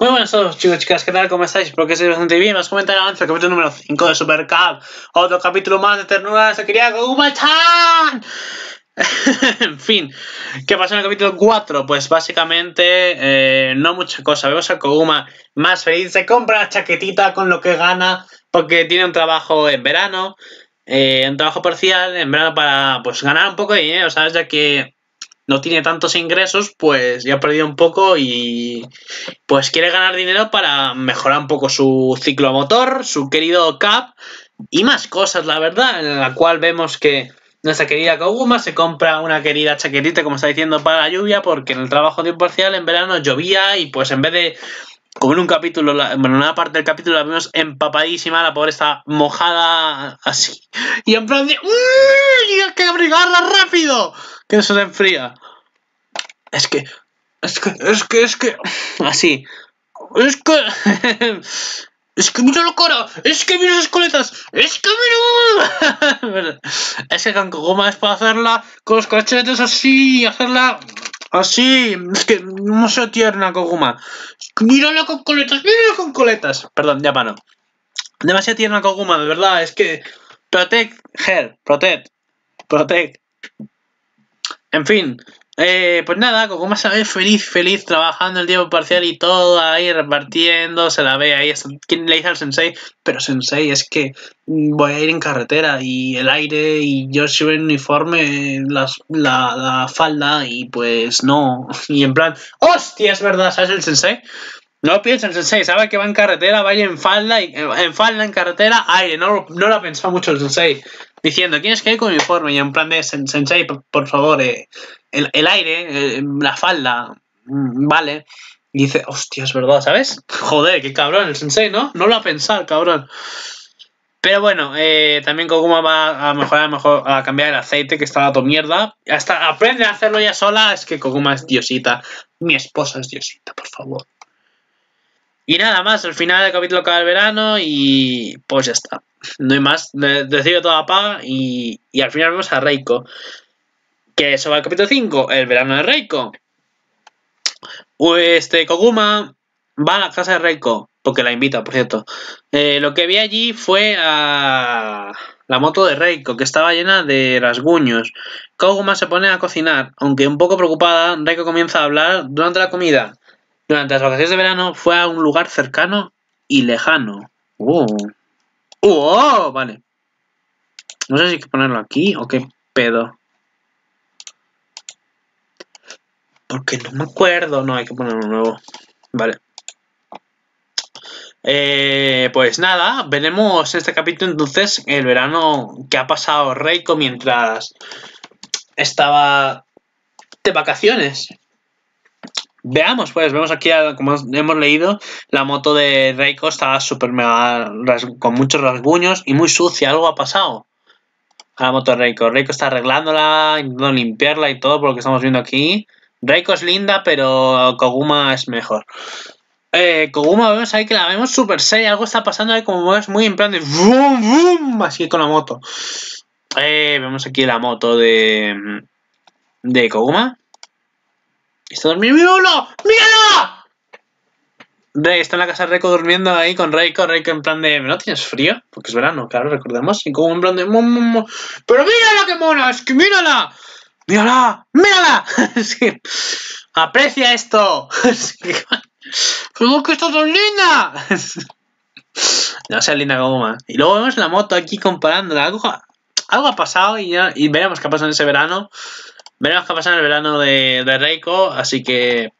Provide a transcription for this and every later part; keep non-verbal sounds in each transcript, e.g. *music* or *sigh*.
Muy buenas a todos chicos chicas, ¿qué tal? ¿Cómo estáis? porque que bastante bien. Vamos a comentar avance el capítulo número 5 de Super Otro capítulo más de ternura se quería con chan *laughs* en fin, ¿qué pasa en el capítulo 4? Pues básicamente eh, no mucha cosa. Vemos a Koguma más feliz, se compra la chaquetita con lo que gana porque tiene un trabajo en verano, eh, un trabajo parcial en verano para pues ganar un poco de dinero, ¿sabes? Ya que no tiene tantos ingresos, pues ya ha perdido un poco y pues quiere ganar dinero para mejorar un poco su ciclomotor, su querido Cap y más cosas, la verdad, en la cual vemos que nuestra querida Koguma se compra una querida chaquetita, como está diciendo, para la lluvia, porque en el trabajo de parcial en verano llovía y pues en vez de como en un capítulo, bueno, en una parte del capítulo la vemos empapadísima, la pobre está mojada así. Y en plan de ¡Uy! ¡Hay que abrigarla rápido! Que eso se le enfría. Es que, es que, es que, es que, así. Es que, *laughs* es que mira la es que mira las coletas, es que mira. *laughs* es que goma es para hacerla con los cachetes así hacerla Así, ah, es que no soy tierna, Koguma. Mírala con coletas, mírala con coletas. Perdón, ya paro. Demasiado tierna, Koguma, de verdad, es que. Protect her, protect, protect. En fin, eh, pues nada, como ve feliz, feliz, trabajando el tiempo parcial y todo ahí repartiendo, se la ve ahí, ¿quién le dice al sensei? Pero sensei, es que mm, voy a ir en carretera y el aire y yo llevo en uniforme, la falda y pues no. *laughs* Y en plan, hostia, es verdad, ¿sabes el sensei? No piensa en Sensei, sabe que va en carretera, vaya en falda, y, eh, en falda, en carretera, aire. No, no lo ha pensado mucho el Sensei. Diciendo, tienes que ir con uniforme y en plan de Sensei, por, favor, eh, el, aire, eh, la falda, mm, vale. Y dice, hostia, es verdad, ¿sabes? Joder, qué cabrón el Sensei, ¿no? No lo ha pensado, cabrón. Pero bueno, también Koguma va a mejorar, a, cambiar el aceite, que está dando mierda. Hasta aprende a hacerlo ya sola, es que Koguma es diosita. Mi esposa es diosita, por favor. Y nada más, al final del capítulo acaba el verano y pues ya está. No hay más. Decido toda paga y, y al final vemos a Reiko. Que eso va al capítulo 5, el verano de Reiko. Este, Koguma va a la casa de Reiko, porque la invita, por cierto. Eh, lo que vi allí fue a la moto de Reiko, que estaba llena de rasguños. Koguma se pone a cocinar, aunque un poco preocupada, Reiko comienza a hablar durante la comida. Durante las vacaciones de verano fue a un lugar cercano y lejano. ¡Oh! Vale. No sé si hay que ponerlo aquí o qué pedo. Porque no me acuerdo. No, hay que ponerlo nuevo. Vale. Eh, pues nada, veremos este capítulo entonces el verano que ha pasado Reiko mientras estaba de vacaciones. Veamos, pues, vemos aquí, como hemos leído, la moto de Reiko está super mega, con muchos rasguños y muy sucia, algo ha pasado a la moto de Reiko. Reiko está arreglándola, intentando limpiarla y todo por lo que estamos viendo aquí. Reiko es linda, pero Koguma es mejor. Eh, Koguma vemos ahí que la vemos super seria, algo está pasando ahí como es muy en plan de boom, boom, así con la moto. Eh, vemos aquí la moto de, de Koguma. ¿Está dormido uno? ¡Míralo! Rey está en la casa de Reiko durmiendo ahí con Reiko, Reiko en plan de, ¿no tienes frío? Porque es verano, claro, recordemos, y como en plan de, ¡Mu, pero mírala qué mona! ¡Es que mírala! ¡Mírala! ¡Mírala! *laughs* ¡Aprecia esto! ¡Cómo *laughs* que estás tan linda! *laughs* no sea linda como Y luego vemos la moto aquí comparándola. Algo, algo ha pasado y, ya, y veremos qué ha pasado en ese verano. Veremos qué pasa en el verano de, Reiko, así que,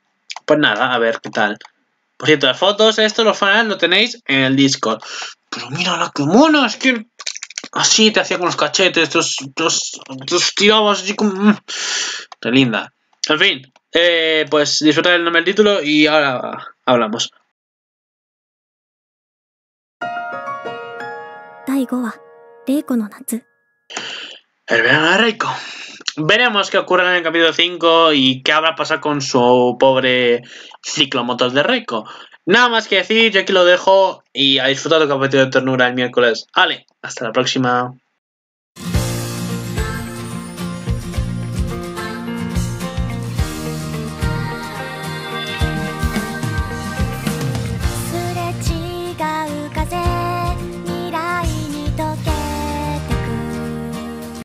pues nada, a ver qué tal. Por cierto, las fotos, esto, los fans, lo tenéis en el Discord. Pero mira que mona es que así te hacía con los cachetes, estos los, tirabas así como... Mm, qué linda. En fin, eh, pues disfrutar del nombre del título y ahora hablamos. el verano de Reiko. Veremos qué ocurre en el capítulo 5 y qué habrá pasado con su pobre ciclomotor de Reiko. Nada más que decir, yo aquí lo dejo y a disfrutar el capítulo de ternura el miércoles. Vale, hasta la próxima.